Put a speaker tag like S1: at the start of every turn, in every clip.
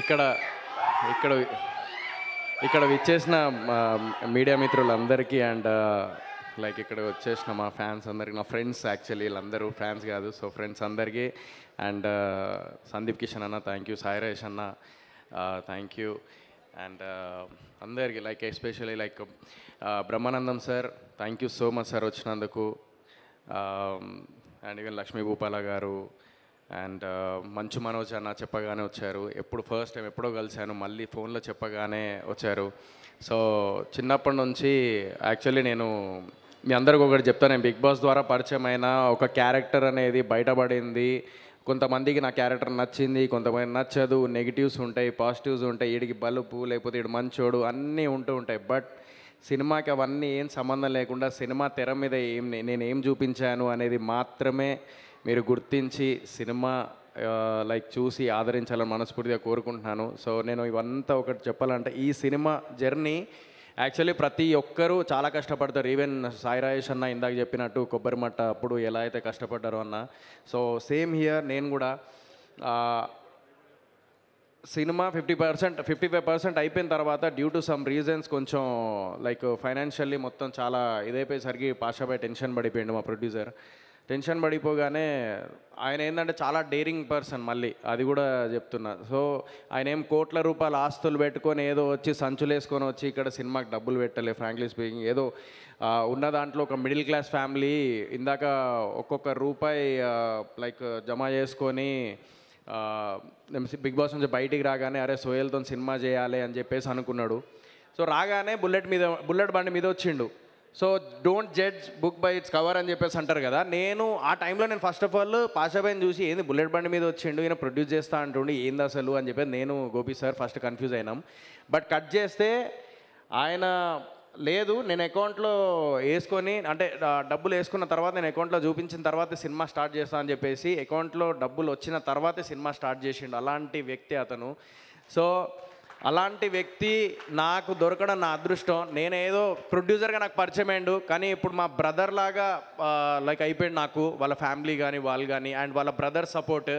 S1: ఇక్కడ ఇక్కడ ఇక్కడ విచ్చేసిన మీడియా మిత్రులందరికీ అండ్ లైక్ ఇక్కడ వచ్చేసిన మా ఫ్యాన్స్ అందరికీ నా ఫ్రెండ్స్ యాక్చువల్లీ వీళ్ళందరూ ఫ్యాన్స్ కాదు సో ఫ్రెండ్స్ అందరికీ అండ్ సందీప్ కిషన్ అన్న థ్యాంక్ యూ సాయిరేష్ అన్న థ్యాంక్ యూ అండ్ అందరికీ like especially like Brahmanandam sir thank you so much sir వచ్చినందుకు అండ్ ఈవెన్ లక్ష్మీ భూపాల గారు అండ్ uh, మంచు మనోజ్ అన్న చెప్పగానే వచ్చారు ఎప్పుడు ఫస్ట్ టైం ఎప్పుడో కలిశాను మళ్ళీ ఫోన్లో చెప్పగానే వచ్చారు సో చిన్నప్పటి నుంచి యాక్చువల్లీ నేను మీ అందరికి ఒకటి చెప్తాను నేను బిగ్ బాస్ ద్వారా పరిచయం ఒక క్యారెక్టర్ అనేది బయటపడింది కొంతమందికి నా క్యారెక్టర్ నచ్చింది కొంతమంది నచ్చదు నెగిటివ్స్ ఉంటాయి పాజిటివ్స్ ఉంటాయి వీడికి బలుపు లేకపోతే వీడు మంచోడు అన్నీ ఉంటూ ఉంటాయి బట్ సినిమాకి అవన్నీ ఏం సంబంధం లేకుండా సినిమా తెర మీద ఏం నేనేం చూపించాను అనేది మాత్రమే మీరు గుర్తించి సినిమా లైక్ చూసి ఆదరించాలని మనస్ఫూర్తిగా కోరుకుంటున్నాను సో నేను ఇవంతా ఒకటి చెప్పాలంటే ఈ సినిమా జర్నీ యాక్చువల్లీ ప్రతి ఒక్కరూ చాలా కష్టపడతారు ఈవెన్ సాయిరాజేష్ అన్న ఇందాక చెప్పినట్టు కొబ్బరి మట్ట అప్పుడు ఎలా అయితే కష్టపడ్డారో అన్న సో సేమ్ హియర్ నేను కూడా cinema fifty percent fifty five percent అయిపోయిన తర్వాత డ్యూ టు సమ్ రీజన్స్ కొంచెం లైక్ ఫైనాన్షియల్లీ మొత్తం చాలా ఇదైపోయేసరికి పాషాపై టెన్షన్ పడిపోయింది మా ప్రొడ్యూసర్ టెన్షన్ పడిపోగానే ఆయన ఏంటంటే చాలా డేరింగ్ పర్సన్ మళ్ళీ అది కూడా చెప్తున్నా సో ఆయన ఏం కోట్ల రూపాయల ఆస్తులు పెట్టుకొని ఏదో వచ్చి సంచులు వేసుకొని వచ్చి ఇక్కడ సినిమాకి డబ్బులు పెట్టలే ఫ్రాంక్లీ స్పీకింగ్ ఏదో ఉన్న దాంట్లో ఒక మిడిల్ క్లాస్ ఫ్యామిలీ ఇందాక ఒక్కొక్క రూపాయి లైక్ జమ చేసుకొని బిగ్ బాస్ నుంచి బయటికి రాగానే అరే సోయల్తో సినిమా చేయాలి అని చెప్పేసి అనుకున్నాడు సో రాగానే బుల్లెట్ మీద బుల్లెట్ బండి మీద వచ్చిండు so don't judge book by its cover అని చెప్పేసి అంటారు కదా నేను ఆ టైంలో నేను ఫస్ట్ ఆఫ్ ఆల్ పాషాబాయిని చూసి ఏంది బుల్లెట్ బండి మీద వచ్చిండు ఈయన ప్రొడ్యూస్ చేస్తా అంటుండి ఏంది అసలు అని చెప్పి నేను గోపి సార్ ఫస్ట్ కన్ఫ్యూజ్ అయినాం బట్ కట్ చేస్తే ఆయన లేదు నేను అకౌంట్లో వేసుకొని అంటే డబ్బులు వేసుకున్న తర్వాత నేను అకౌంట్లో చూపించిన తర్వాత సినిమా స్టార్ట్ చేస్తాను అని చెప్పేసి అకౌంట్లో డబ్బులు వచ్చిన తర్వాతే సినిమా స్టార్ట్ చేసిండు అలాంటి వ్యక్తి అతను సో అలాంటి వ్యక్తి నాకు దొరకడం నా అదృష్టం నేనేదో ప్రొడ్యూసర్గా నాకు పరిచయం అయ్యండు కానీ ఇప్పుడు మా బ్రదర్ లాగా లైక్ అయిపోయాడు నాకు వాళ్ళ ఫ్యామిలీ కానీ వాళ్ళు కానీ అండ్ వాళ్ళ బ్రదర్ సపోర్ట్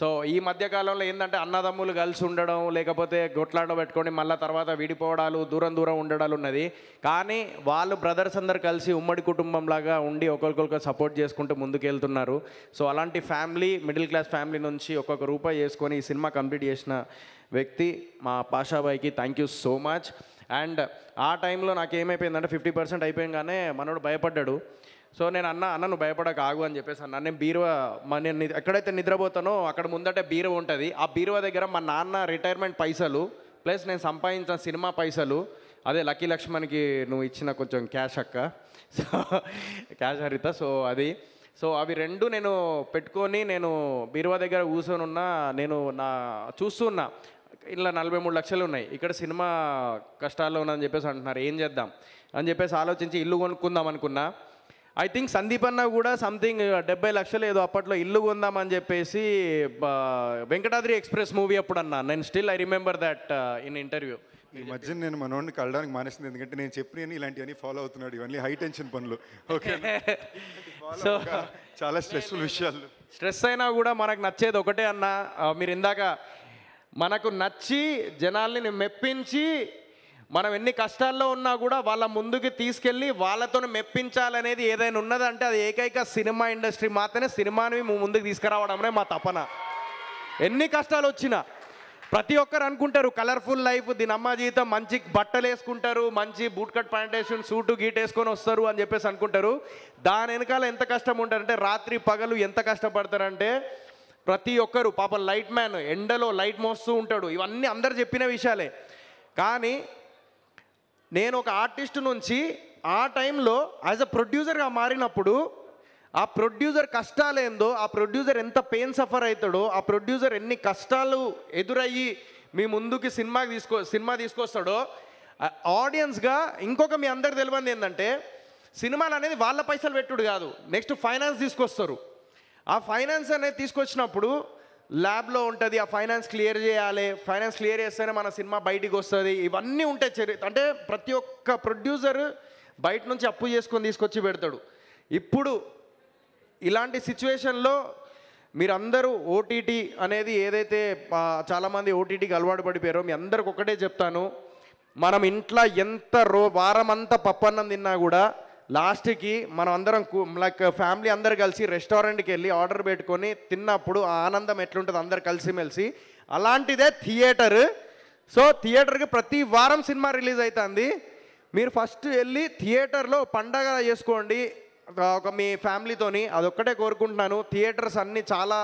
S1: సో ఈ మధ్య కాలంలో ఏంటంటే అన్నదమ్ములు కలిసి ఉండడం లేకపోతే గొట్లాడ పెట్టుకొని మళ్ళీ తర్వాత విడిపోవడాలు దూరం దూరం ఉండడాలు ఉన్నది కానీ వాళ్ళు బ్రదర్స్ అందరు కలిసి ఉమ్మడి కుటుంబంలాగా ఉండి ఒకరికొకరు సపోర్ట్ చేసుకుంటూ ముందుకెళ్తున్నారు సో అలాంటి ఫ్యామిలీ మిడిల్ క్లాస్ ఫ్యామిలీ నుంచి ఒక్కొక్క రూపాయి చేసుకొని ఈ సినిమా కంప్లీట్ చేసిన వ్యక్తి మా పాషాబాయికి thank you so much and ఆ టైంలో నాకు ఏమైపోయిందంటే ఫిఫ్టీ పర్సెంట్ అయిపోయింగానే మనోడు భయపడ్డాడు సో నేను అన్న అన్న నువ్వు భయపడక ఆగు అని చెప్పేసి అన్న నేను బీరువా మన నేను ఎక్కడైతే నిద్రపోతానో అక్కడ ముందటే బీరువా ఉంటుంది ఆ బీరువా దగ్గర మా నాన్న రిటైర్మెంట్ పైసలు ప్లస్ నేను సంపాదించిన సినిమా పైసలు అదే లక్కీ లక్ష్మణ్కి నువ్వు ఇచ్చిన కొంచెం క్యాష్ అక్క సో క్యాష్ హరిత సో అది సో అవి రెండు నేను పెట్టుకొని నేను బీరువా దగ్గర కూర్చొని ఉన్నా నేను నా చూస్తున్నా ఇలా నలభై మూడు లక్షలు ఉన్నాయి ఇక్కడ సినిమా కష్టాల్లో ఉందని చెప్పేసి అంటున్నారు ఏం చేద్దాం అని చెప్పేసి ఆలోచించి ఇల్లు కొనుక్కుందాం అనుకున్నా ఐ థింక్ సందీప్ అన్న కూడా సంథింగ్ డెబ్బై లక్షలు ఏదో అప్పట్లో ఇల్లు కొందామని చెప్పేసి వెంకటాద్రి ఎక్స్ప్రెస్ మూవీ అప్పుడు అన్నా నేను still I remember that in interview ఈ మధ్య నేను మనోడిని కలడానికి మానేసింది ఎందుకంటే నేను చెప్పిన ఇలాంటివన్నీ ఫాలో అవుతున్నాడు ఇవన్నీ హై టెన్షన్ పనులు ఓకే సో చాలా స్ట్రెస్ఫుల్ విషయాలు స్ట్రెస్ అయినా కూడా మనకు నచ్చేది ఒకటే అన్న మీరు ఇందాక మనకు నచ్చి జనాల్ని మెప్పించి మనం ఎన్ని కష్టాల్లో ఉన్నా కూడా వాళ్ళ ముందుకి తీసుకెళ్ళి వాళ్ళతో మెప్పించాలనేది ఏదైనా ఉన్నదంటే అది ఏకైక సినిమా ఇండస్ట్రీ మాత్రమే సినిమాని ముందుకు తీసుకురావడమే మా తపన ఎన్ని కష్టాలు వచ్చినా ప్రతి ఒక్కరు అనుకుంటారు కలర్ఫుల్ లైఫ్ దీని అమ్మ జీవితం మంచి బట్టలు వేసుకుంటారు మంచి బూట్ కట్ ప్యాంటేషన్ సూటు గీట్ వేసుకొని వస్తారు అని చెప్పేసి అనుకుంటారు దాని వెనకాల ఎంత కష్టం ఉంటారంటే రాత్రి పగలు ఎంత కష్టపడతారంటే ప్రతి ఒక్కరు పాపం లైట్ మ్యాన్ ఎండలో లైట్ మోస్తూ ఉంటాడు ఇవన్నీ అందరు చెప్పిన విషయాలే కానీ నేను ఒక ఆర్టిస్ట్ నుంచి ఆ టైంలో యాజ్ అ ప్రొడ్యూసర్గా మారినప్పుడు ఆ ప్రొడ్యూసర్ కష్టాలేందో ఆ ప్రొడ్యూసర్ ఎంత పెయిన్ సఫర్ అవుతాడో ఆ ప్రొడ్యూసర్ ఎన్ని కష్టాలు ఎదురయ్యి మీ ముందుకి సినిమా తీసుకో సినిమా తీసుకొస్తాడో ఆడియన్స్గా ఇంకొక మీ అందరు తెలియంది ఏంటంటే సినిమాలు అనేది వాళ్ళ పైసలు పెట్టుడు కాదు నెక్స్ట్ ఫైనాన్స్ తీసుకొస్తారు ఆ ఫైనాన్స్ అనేది తీసుకొచ్చినప్పుడు ల్యాబ్లో ఉంటుంది ఆ ఫైనాన్స్ క్లియర్ చేయాలి ఫైనాన్స్ క్లియర్ చేస్తేనే మన సినిమా బయటికి వస్తుంది ఇవన్నీ ఉంటాయి చరి అంటే ప్రతి ఒక్క ప్రొడ్యూసర్ బయట నుంచి అప్పు చేసుకొని తీసుకొచ్చి పెడతాడు ఇప్పుడు ఇలాంటి సిచ్యువేషన్లో మీరందరూ ఓటీటీ అనేది ఏదైతే చాలామంది ఓటీటీకి అలవాటు పడిపోయారో మీ అందరికి ఒకటే చెప్తాను మనం ఇంట్లో ఎంత రో వారమంతా పప్పన్నం తిన్నా కూడా లాస్ట్కి మనం అందరం లైక్ ఫ్యామిలీ అందరు కలిసి రెస్టారెంట్కి వెళ్ళి ఆర్డర్ పెట్టుకొని తిన్నప్పుడు ఆ ఆనందం ఎట్లుంటుంది అందరు కలిసిమెలిసి అలాంటిదే థియేటర్ సో థియేటర్కి ప్రతి వారం సినిమా రిలీజ్ అవుతుంది మీరు ఫస్ట్ వెళ్ళి థియేటర్లో పండగ చేసుకోండి ఒక మీ ఫ్యామిలీతోని అదొక్కటే కోరుకుంటున్నాను థియేటర్స్ అన్నీ చాలా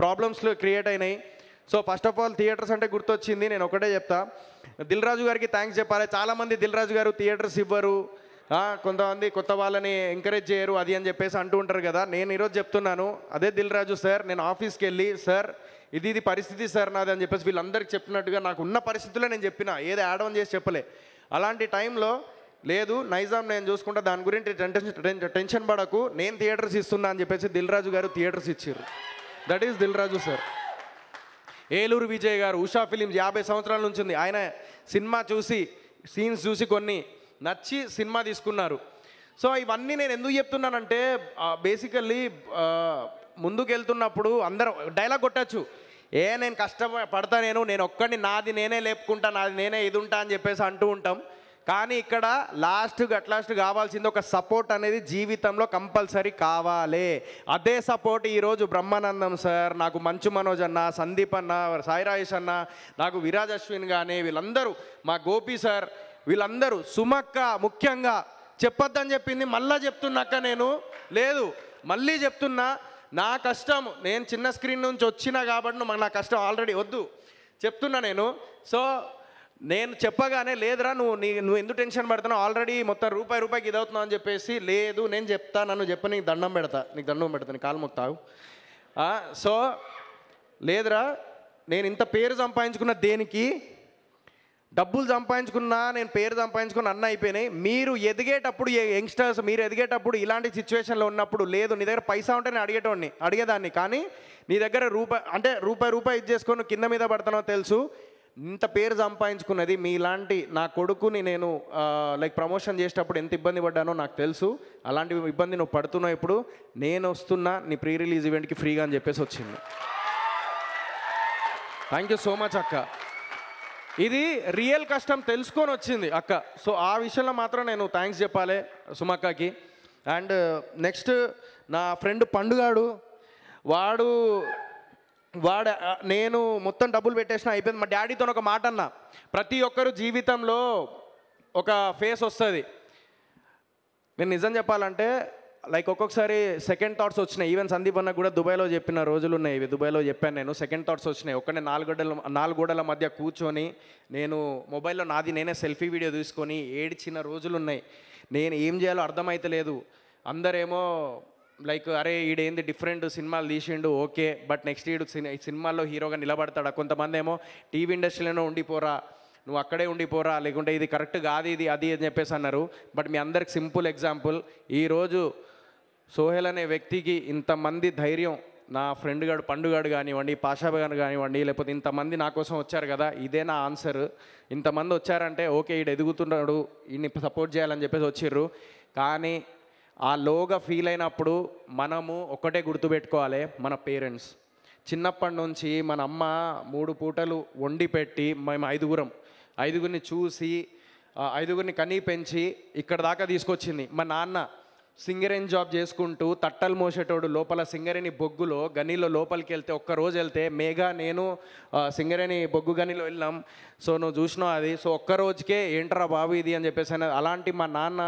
S1: ప్రాబ్లమ్స్లో క్రియేట్ అయినాయి so first of all theatres అంటే గుర్తొచ్చింది నేను ఒకటే చెప్తా రాజు గారికి థ్యాంక్స్ చెప్పాలి చాలామంది రాజు గారు థియేటర్స్ ఇవ్వరు కొంతమంది కొత్త వాళ్ళని ఎంకరేజ్ చేయరు అది అని చెప్పేసి అంటూ ఉంటారు కదా నేను ఈరోజు చెప్తున్నాను అదే దిల్ రాజు సార్ నేను ఆఫీస్కి వెళ్ళి సార్ ఇది ఇది పరిస్థితి సార్ నాది అని చెప్పేసి వీళ్ళందరికీ చెప్పినట్టుగా నాకు ఉన్న పరిస్థితుల్లో నేను చెప్పిన ఏది యాడ్ ఆన్ చేసి చెప్పలే అలాంటి టైంలో లేదు నైజాం నేను చూసుకుంటా దాని గురించి టెన్షన్ టెన్షన్ పడకు నేను థియేటర్స్ ఇస్తున్నా అని చెప్పేసి దిల్ రాజు గారు థియేటర్స్ ఇచ్చారు that is Dil Raju sir Eluru Vijay గారు ఉషా ఫిలిమ్స్ యాభై సంవత్సరాల నుంచి ఉంది ఆయన సినిమా చూసి సీన్స్ చూసి కొన్ని నచ్చి సినిమా తీసుకున్నారు సో ఇవన్నీ నేను ఎందుకు చెప్తున్నానంటే బేసికల్లీ ముందుకెళ్తున్నప్పుడు అందరూ డైలాగ్ కొట్టచ్చు ఏ నేను కష్టపడతా నేను నేను ఒక్కడిని నాది నేనే లేపుకుంటా నాది నేనే ఇది ఉంటా అని చెప్పేసి అంటూ ఉంటాం కానీ ఇక్కడ లాస్ట్ అట్లాస్ట్ కావాల్సింది ఒక సపోర్ట్ అనేది జీవితంలో కంపల్సరీ కావాలి అదే సపోర్ట్ ఈరోజు బ్రహ్మానందం సార్ నాకు మంచు మనోజ్ అన్న సందీప్ అన్న సాయి అన్న నాకు విరాజ్ అశ్విన్ కానీ వీళ్ళందరూ మా గోపి సార్ వీళ్ళందరూ సుమక్క ముఖ్యంగా చెప్పొద్దని చెప్పింది మళ్ళా చెప్తున్నాక నేను లేదు మళ్ళీ చెప్తున్నా నా కష్టం నేను చిన్న స్క్రీన్ నుంచి వచ్చిన కాబట్టి నా కష్టం ఆల్రెడీ వద్దు చెప్తున్నా నేను సో నేను చెప్పగానే లేదురా నువ్వు నీ నువ్వు ఎందుకు టెన్షన్ పడుతున్నావు ఆల్రెడీ మొత్తం రూపాయి రూపాయికి ఇదవుతున్నావు అని చెప్పేసి లేదు నేను చెప్తా నన్ను చెప్పని నీకు దండం పెడతా నీకు దండం పెడతా నీ కాలు మొత్తావు సో లేదురా నేను ఇంత పేరు సంపాదించుకున్న దేనికి డబ్బులు సంపాదించుకున్నా నేను పేరు సంపాదించుకుని అన్న అయిపోయినాయి మీరు ఎదిగేటప్పుడు యంగ్స్టర్స్ మీరు ఎదిగేటప్పుడు ఇలాంటి సిచ్యువేషన్లో ఉన్నప్పుడు లేదు నీ దగ్గర పైసా ఉంటే నేను అడిగేటోడిని అడిగేదాన్ని కానీ నీ దగ్గర రూపాయి అంటే రూపాయి రూపాయి ఇది చేసుకొని కింద మీద పడతానో తెలుసు ఇంత పేరు సంపాదించుకున్నది మీలాంటి నా కొడుకుని నేను లైక్ ప్రమోషన్ చేసేటప్పుడు ఎంత ఇబ్బంది పడ్డానో నాకు తెలుసు అలాంటి ఇబ్బంది నువ్వు పడుతున్నావు ఇప్పుడు నేను వస్తున్నా నీ ప్రీ రిలీజ్ ఈవెంట్కి ఫ్రీగా అని చెప్పేసి వచ్చింది థ్యాంక్ యూ సో మచ్ అక్క ఇది రియల్ కష్టం తెలుసుకొని వచ్చింది అక్క సో ఆ విషయంలో మాత్రం నేను థ్యాంక్స్ చెప్పాలి సుమక్కకి అండ్ నెక్స్ట్ నా ఫ్రెండ్ పండుగాడు వాడు వాడు నేను మొత్తం డబ్బులు పెట్టేసిన అయిపోయింది మా డాడీతో ఒక మాట అన్న ప్రతి ఒక్కరు జీవితంలో ఒక ఫేస్ వస్తుంది నేను నిజం చెప్పాలంటే లైక్ ఒక్కొక్కసారి సెకండ్ థాట్స్ వచ్చినాయి ఈవెన్ సందీప్ అన్న కూడా దుబాయ్లో చెప్పిన రోజులు ఉన్నాయి ఇవి దుబాయ్లో చెప్పాను నేను సెకండ్ థాట్స్ వచ్చినాయి ఒక్కనే నాలుగొడల నాలుగోడల మధ్య కూర్చొని నేను మొబైల్లో నాది నేనే సెల్ఫీ వీడియో తీసుకొని ఏడిచిన రోజులు ఉన్నాయి నేను ఏం చేయాలో అర్థమైతలేదు అందరేమో లైక్ అరే ఈడేంది డిఫరెంట్ సినిమాలు తీసిండు ఓకే బట్ నెక్స్ట్ ఈడు సినిమాల్లో హీరోగా నిలబడతాడా కొంతమంది ఏమో టీవీ ఇండస్ట్రీలోనే ఉండిపోరా నువ్వు అక్కడే ఉండిపోరా లేకుంటే ఇది కరెక్ట్ కాదు ఇది అది అని చెప్పేసి అన్నారు బట్ మీ అందరికి సింపుల్ ఎగ్జాంపుల్ ఈరోజు సోహెల్ అనే వ్యక్తికి ఇంతమంది ధైర్యం నా ఫ్రెండ్ గారు పండుగాడు కానివ్వండి పాషాబాగాడు కానివ్వండి లేకపోతే ఇంతమంది నా కోసం వచ్చారు కదా ఇదే నా ఆన్సర్ ఇంతమంది వచ్చారంటే ఓకే ఈడు ఎదుగుతున్నాడు ఈ సపోర్ట్ చేయాలని చెప్పేసి వచ్చిర్రు కానీ ఆ లోగా ఫీల్ అయినప్పుడు మనము ఒకటే గుర్తుపెట్టుకోవాలి మన పేరెంట్స్ చిన్నప్పటి నుంచి మన అమ్మ మూడు పూటలు వండి పెట్టి మేము ఐదుగురం ఐదుగురిని చూసి ఐదుగురిని కనీ పెంచి ఇక్కడ దాకా తీసుకొచ్చింది మా నాన్న సింగరేణి జాబ్ చేసుకుంటూ తట్టలు మోసేటోడు లోపల సింగరేణి బొగ్గులో గనిలో లోపలికి వెళ్తే ఒక్క రోజు వెళ్తే మేఘా నేను సింగరేణి బొగ్గు గనిలో వెళ్ళినాం సో నువ్వు చూసినావు అది సో ఒక్క రోజుకే ఏంట్రా బాబు ఇది అని చెప్పేసి అలాంటి మా నాన్న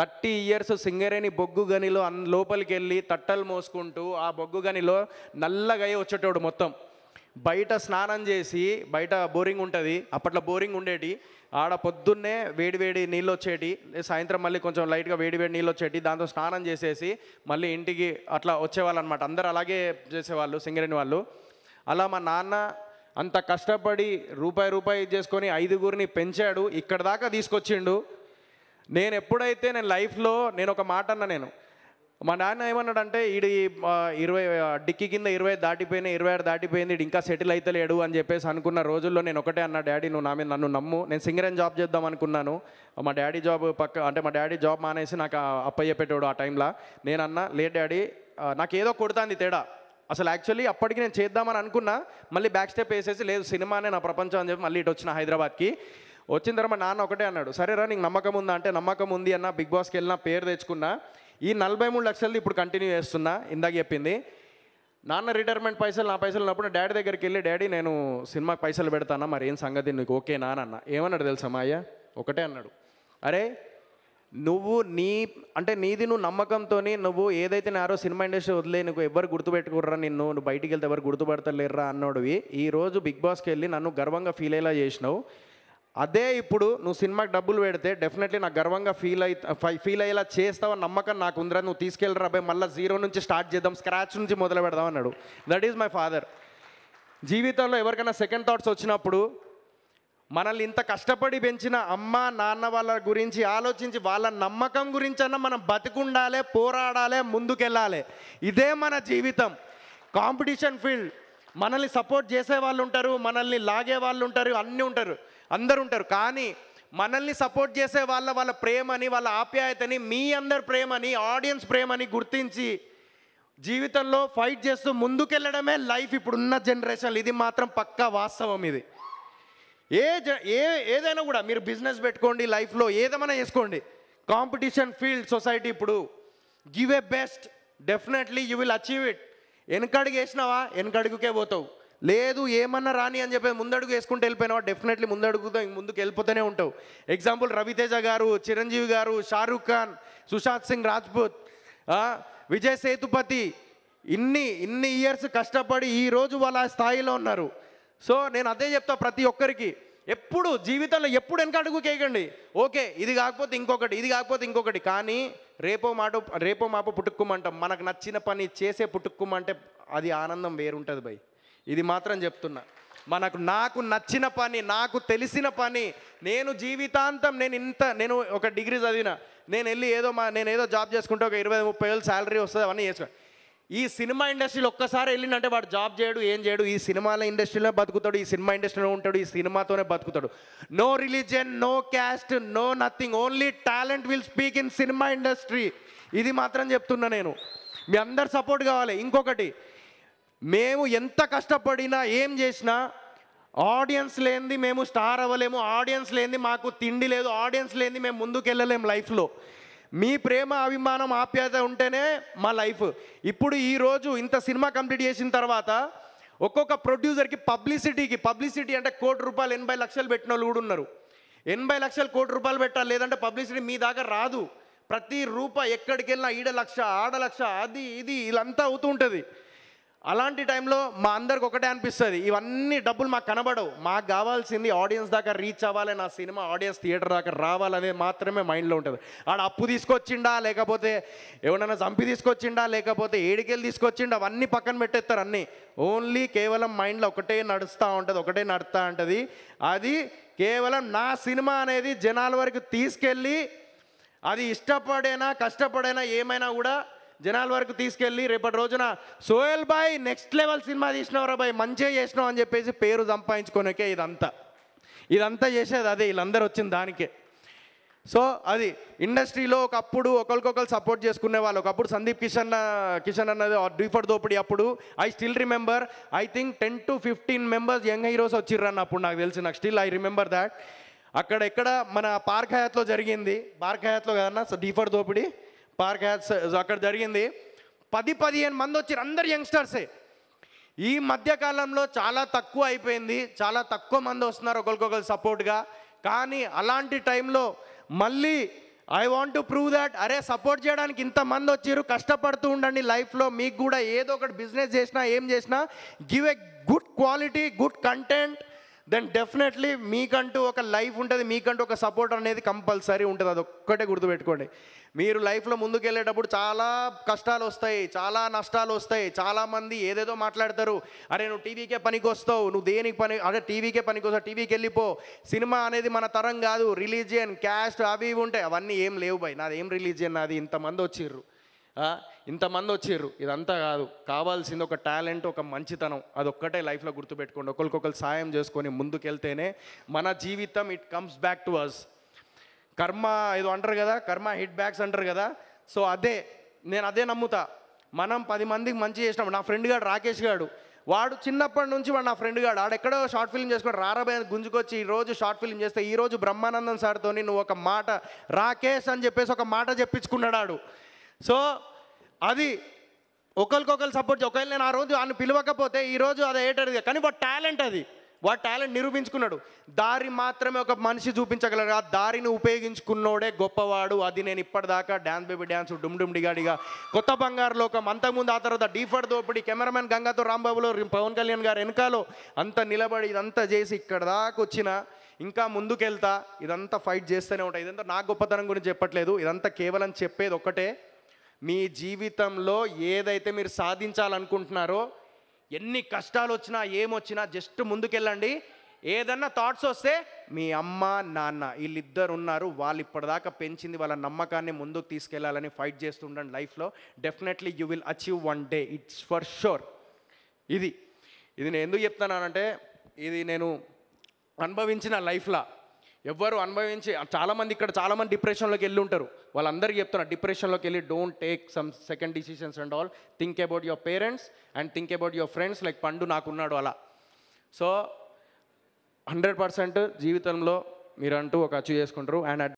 S1: థర్టీ ఇయర్స్ సింగరేణి బొగ్గు గనిలో అన్ లోపలికి వెళ్ళి తట్టలు మోసుకుంటూ ఆ బొగ్గు గనిలో నల్లగా వచ్చేటోడు మొత్తం బయట స్నానం చేసి బయట బోరింగ్ ఉంటుంది అప్పట్లో బోరింగ్ ఉండేటి ఆడ పొద్దున్నే వేడి వేడి నీళ్ళు వచ్చేటి సాయంత్రం మళ్ళీ కొంచెం లైట్గా వేడి వేడి నీళ్ళు వచ్చేటి దాంతో స్నానం చేసేసి మళ్ళీ ఇంటికి అట్లా వచ్చేవాళ్ళు అనమాట అందరు అలాగే చేసేవాళ్ళు సింగరేణి వాళ్ళు అలా మా నాన్న అంత కష్టపడి రూపాయి రూపాయి చేసుకొని ఐదుగురిని పెంచాడు ఇక్కడ దాకా తీసుకొచ్చిండు నేను ఎప్పుడైతే నేను లైఫ్లో నేను ఒక మాట అన్న నేను మా నాన్న ఏమన్నాడంటే ఈడి ఇరవై డిక్కీ కింద ఇరవై దాటిపోయింది ఇరవై ఆరు దాటిపోయింది ఇడు ఇంకా సెటిల్ అవుతలేడు అని చెప్పేసి అనుకున్న రోజుల్లో నేను ఒకటే అన్న డాడీ నువ్వు నా మీద నన్ను నమ్ము నేను సింగర్ అని జాబ్ చేద్దాం అనుకున్నాను మా డాడీ జాబ్ పక్క అంటే మా డాడీ జాబ్ మానేసి నాకు అప్పయ్యపెట్టాడు ఆ టైంలో నేను అన్న లే డాడీ నాకు ఏదో కొడుతుంది తేడా అసలు యాక్చువల్లీ అప్పటికి నేను చేద్దామని అనుకున్నా మళ్ళీ బ్యాక్ స్టెప్ వేసేసి లేదు సినిమానే నా ప్రపంచం అని చెప్పి మళ్ళీ ఇటు వచ్చిన హైదరాబాద్కి వచ్చిన తర్వాత నాన్న ఒకటే అన్నాడు సరేరా నీకు నమ్మకం ఉందా అంటే నమ్మకం ఉంది అన్న బిగ్ బాస్కి వెళ్ళిన పేరు తెచ్చుకున్నా ఈ నలభై మూడు లక్షలది ఇప్పుడు కంటిన్యూ చేస్తున్నా ఇందాక చెప్పింది నాన్న రిటైర్మెంట్ పైసలు నా పైసలు ఉన్నప్పుడు డాడీ దగ్గరికి వెళ్ళి డాడీ నేను సినిమాకి పైసలు పెడతానా మరి ఏం సంగతి నీకు ఓకే అన్న ఏమన్నాడు తెలుసా అయ్యా ఒకటే అన్నాడు అరే నువ్వు నీ అంటే నీది నువ్వు నమ్మకంతో నువ్వు ఏదైతే నారో సినిమా ఇండస్ట్రీ వదిలే నువ్వు ఎవరు గుర్తుపెట్టుకుర్రా నిన్ను నువ్వు బయటికి వెళ్తే ఎవరు గుర్తుపెడతలేర్రా ఈ ఈరోజు బిగ్ బాస్కి వెళ్ళి నన్ను గర్వంగా ఫీల్ అయ్యేలా చేసినావు అదే ఇప్పుడు నువ్వు సినిమాకి డబ్బులు పెడితే డెఫినెట్లీ నాకు గర్వంగా ఫీల్ అయి ఫీల్ అయ్యేలా చేస్తావు నమ్మకం నాకు ఉందిరా నువ్వు తీసుకెళ్ళరా అబ్బాయి మళ్ళీ జీరో నుంచి స్టార్ట్ చేద్దాం స్క్రాచ్ నుంచి మొదలు పెడదాం అన్నాడు దట్ ఈజ్ మై ఫాదర్ జీవితంలో ఎవరికైనా సెకండ్ థాట్స్ వచ్చినప్పుడు మనల్ని ఇంత కష్టపడి పెంచిన అమ్మ నాన్న వాళ్ళ గురించి ఆలోచించి వాళ్ళ నమ్మకం గురించి అన్న మనం బతికుండాలి పోరాడాలి ముందుకెళ్ళాలి ఇదే మన జీవితం కాంపిటీషన్ ఫీల్డ్ మనల్ని సపోర్ట్ చేసే వాళ్ళు ఉంటారు మనల్ని లాగే వాళ్ళు ఉంటారు అన్నీ ఉంటారు అందరు ఉంటారు కానీ మనల్ని సపోర్ట్ చేసే వాళ్ళ వాళ్ళ ప్రేమని వాళ్ళ ఆప్యాయతని మీ అందరి ప్రేమని ఆడియన్స్ ప్రేమని గుర్తించి జీవితంలో ఫైట్ చేస్తూ ముందుకెళ్ళడమే లైఫ్ ఇప్పుడున్న జనరేషన్లు ఇది మాత్రం పక్కా వాస్తవం ఇది ఏ జ ఏ ఏదైనా కూడా మీరు బిజినెస్ పెట్టుకోండి లైఫ్లో ఏదేమైనా చేసుకోండి కాంపిటీషన్ ఫీల్డ్ సొసైటీ ఇప్పుడు give a best definitely you will achieve it వెనకడుగు వేసినావా వెనకడుగుకే పోతావు లేదు ఏమన్నా రాని అని చెప్పి ముందడుగు వేసుకుంటూ వెళ్ళిపోయినావా డెఫినెట్లీ ముందడుగుతో ముందుకు వెళ్ళిపోతూనే ఉంటావు ఎగ్జాంపుల్ రవితేజ గారు చిరంజీవి గారు షారూఖ్ ఖాన్ సుశాంత్ సింగ్ రాజ్పూత్ విజయ్ సేతుపతి ఇన్ని ఇన్ని ఇయర్స్ కష్టపడి ఈరోజు వాళ్ళ స్థాయిలో ఉన్నారు సో నేను అదే చెప్తా ప్రతి ఒక్కరికి ఎప్పుడు జీవితంలో ఎప్పుడు వెనక అడుగు కేయకండి ఓకే ఇది కాకపోతే ఇంకొకటి ఇది కాకపోతే ఇంకొకటి కానీ రేపో మాట రేపో మాప పుట్టుక్కుమంటాం మనకు నచ్చిన పని చేసే పుట్టుక్కుమంటే అది ఆనందం వేరుంటుంది భయ్ ఇది మాత్రం చెప్తున్నా మనకు నాకు నచ్చిన పని నాకు తెలిసిన పని నేను జీవితాంతం నేను ఇంత నేను ఒక డిగ్రీ చదివిన నేను వెళ్ళి ఏదో మా నేను ఏదో జాబ్ చేసుకుంటే ఒక ఇరవై ముప్పై వేలు శాలరీ వస్తుంది అవన్నీ చేసుకో ఈ సినిమా ఇండస్ట్రీలో ఒక్కసారి వెళ్ళిందంటే వాడు జాబ్ చేయడు ఏం చేయడు ఈ సినిమాల ఇండస్ట్రీలో బతుకుతాడు ఈ సినిమా ఇండస్ట్రీలో ఉంటాడు ఈ సినిమాతోనే బతుకుతాడు no religion no caste no nothing only talent will speak in cinema industry ఇది మాత్రం చెప్తున్నా నేను మీ అందరు సపోర్ట్ కావాలి ఇంకొకటి మేము ఎంత కష్టపడినా ఏం చేసినా ఆడియన్స్ లేనిది మేము స్టార్ అవ్వలేము ఆడియన్స్ లేనిది మాకు తిండి లేదు ఆడియన్స్ లేనిది మేము ముందుకు వెళ్ళలేము లైఫ్లో మీ ప్రేమ అభిమానం ఆప్యాయత ఉంటేనే మా లైఫ్ ఇప్పుడు ఈరోజు ఇంత సినిమా కంప్లీట్ చేసిన తర్వాత ఒక్కొక్క ప్రొడ్యూసర్కి పబ్లిసిటీకి పబ్లిసిటీ అంటే కోటి రూపాయలు ఎనభై లక్షలు పెట్టిన వాళ్ళు కూడా ఉన్నారు ఎనభై లక్షలు కోటి రూపాయలు పెట్టాలి లేదంటే పబ్లిసిటీ మీ దాకా రాదు ప్రతి రూపాయి ఎక్కడికి వెళ్ళినా ఈడ లక్ష ఆడ లక్ష అది ఇది ఇదంతా అవుతూ ఉంటుంది అలాంటి టైంలో మా అందరికి ఒకటే అనిపిస్తుంది ఇవన్నీ డబ్బులు మాకు కనబడవు మాకు కావాల్సింది ఆడియన్స్ దాకా రీచ్ అవ్వాలి నా సినిమా ఆడియన్స్ థియేటర్ దాకా రావాలనేది మాత్రమే మైండ్లో ఉంటుంది ఆడ అప్పు తీసుకొచ్చిండా లేకపోతే ఎవడన్నా చంపి తీసుకొచ్చిండా లేకపోతే ఏడికెళ్ళి తీసుకొచ్చిండా అవన్నీ పక్కన పెట్టేస్తారు అన్నీ ఓన్లీ కేవలం మైండ్లో ఒకటే నడుస్తూ ఉంటుంది ఒకటే నడుస్తూ ఉంటుంది అది కేవలం నా సినిమా అనేది జనాల వరకు తీసుకెళ్ళి అది ఇష్టపడైనా కష్టపడైనా ఏమైనా కూడా జనాల వరకు తీసుకెళ్ళి రేపటి రోజున సోయల్ బాయ్ నెక్స్ట్ లెవెల్ సినిమా తీసినవరా బాయ్ మంచిగా చేసినావు అని చెప్పేసి పేరు సంపాదించుకోనికే ఇదంతా ఇదంతా చేసేది అదే వీళ్ళందరూ వచ్చిన దానికే సో అది ఇండస్ట్రీలో ఒకప్పుడు ఒకరికొకరు సపోర్ట్ చేసుకునే వాళ్ళు ఒకప్పుడు సందీప్ కిషన్ కిషన్ అన్నది డీఫర్ దోపిడి అప్పుడు I still remember I think ten to fifteen members young heroes వచ్చిర్రన్న అప్పుడు నాకు తెలిసి నాకు స్టిల్ ఐ రిమెంబర్ దాట్ అక్కడ ఎక్కడ మన పార్క్ హయాత్లో జరిగింది పార్క్ హయాత్లో కదన్నా సో డీఫర్ దోపిడి పార్క్ హ్యాట్స్ అక్కడ జరిగింది పది పదిహేను మంది వచ్చారు అందరు యంగ్స్టర్సే ఈ మధ్యకాలంలో చాలా తక్కువ అయిపోయింది చాలా తక్కువ మంది వస్తున్నారు ఒకరికొకరు సపోర్ట్గా కానీ అలాంటి టైంలో మళ్ళీ I want to prove that అరే సపోర్ట్ చేయడానికి ఇంతమంది వచ్చారు కష్టపడుతూ ఉండండి లైఫ్లో మీకు కూడా ఏదో ఒకటి బిజినెస్ చేసినా ఏం చేసినా give a good quality good content then definitely మీకంటూ ఒక లైఫ్ ఉంటుంది మీకంటూ ఒక సపోర్ట్ అనేది కంపల్సరీ ఉంటుంది అది ఒక్కటే గుర్తుపెట్టుకోండి మీరు లైఫ్లో ముందుకు వెళ్ళేటప్పుడు చాలా కష్టాలు వస్తాయి చాలా నష్టాలు వస్తాయి చాలామంది ఏదేదో మాట్లాడతారు అరే నువ్వు టీవీకే పనికి వస్తావు నువ్వు దేనికి పని అదే టీవీకే పనికి వస్తావు టీవీకి వెళ్ళిపో సినిమా అనేది మన తరం కాదు రిలీజియన్ క్యాస్ట్ అవి ఇవి ఉంటాయి అవన్నీ ఏం లేవు భయ్ నాది ఏం రిలీజియన్ నాది ఇంతమంది వచ్చిర్రు ఇంతమంది వచ్చారు ఇదంతా కాదు కావాల్సింది ఒక టాలెంట్ ఒక మంచితనం అదొక్కటే లైఫ్లో గుర్తుపెట్టుకోండి ఒకరికొకరు సాయం చేసుకొని ముందుకెళ్తేనే మన జీవితం it comes back to us karma ఏదో అంటారు కదా కర్మ హిట్ బ్యాక్స్ అంటారు కదా సో అదే నేను అదే నమ్ముతా మనం పది మందికి మంచి చేసినాం నా ఫ్రెండ్ గాడు రాకేష్ గాడు వాడు చిన్నప్పటి నుంచి వాడు నా ఫ్రెండ్ గాడు ఆడెక్కడో షార్ట్ ఫిల్మ్ చేసుకోండి రారాబాయ్ గుంజుకొచ్చి ఈ రోజు షార్ట్ ఫిల్మ్ చేస్తే ఈ రోజు బ్రహ్మానందం సార్తో నువ్వు ఒక మాట రాకేష్ అని చెప్పేసి ఒక మాట చెప్పించుకున్నాడు ఆడు సో అది ఒకరికొకరు సపోర్ట్ ఒకవేళ నేను ఆ రోజు ఆయన పిలవకపోతే ఈరోజు అది ఏటది కానీ వాడు టాలెంట్ అది వాడు టాలెంట్ నిరూపించుకున్నాడు దారి మాత్రమే ఒక మనిషి చూపించగలరు ఆ దారిని ఉపయోగించుకున్నోడే గొప్పవాడు అది నేను ఇప్పటిదాకా డ్యాన్స్ బేబీ డ్యాన్స్ డుమ్ డుమ్ డిగాడిగా కొత్త బంగారు లోకం అంతకుముందు ఆ తర్వాత డీఫర్ దోపిడి కెమెరామెన్ గంగాతో రాంబాబులో పవన్ కళ్యాణ్ గారు వెనకాలో అంత నిలబడి ఇదంతా చేసి ఇక్కడ దాకా వచ్చిన ఇంకా ముందుకెళ్తా ఇదంతా ఫైట్ చేస్తూనే ఉంటాయి ఇదంతా నా గొప్పతనం గురించి చెప్పట్లేదు ఇదంతా కేవలం చెప్పేది ఒక్కటే మీ జీవితంలో ఏదైతే మీరు సాధించాలనుకుంటున్నారో ఎన్ని కష్టాలు వచ్చినా ఏమొచ్చినా జస్ట్ ముందుకెళ్ళండి ఏదన్నా థాట్స్ వస్తే మీ అమ్మ నాన్న వీళ్ళిద్దరు ఉన్నారు వాళ్ళు ఇప్పటిదాకా పెంచింది వాళ్ళ నమ్మకాన్ని ముందుకు తీసుకెళ్లాలని ఫైట్ చేస్తుండండి లైఫ్లో definitely you will achieve one day it's for sure ఇది ఇది నేను ఎందుకు చెప్తున్నానంటే ఇది నేను అనుభవించిన లైఫ్లా ఎవ్వరు అనుభవించి చాలామంది ఇక్కడ చాలామంది డిప్రెషన్లోకి వెళ్ళి ఉంటారు వాళ్ళందరికీ చెప్తున్నారు డిప్రెషన్లోకి వెళ్ళి don't take some second decisions and all think about your parents and think about your friends like Pandu నాకున్నాడు అలా సో హండ్రెడ్ పర్సెంట్ జీవితంలో మీరంటూ ఒక అచీవ్ చేసుకుంటారు అండ్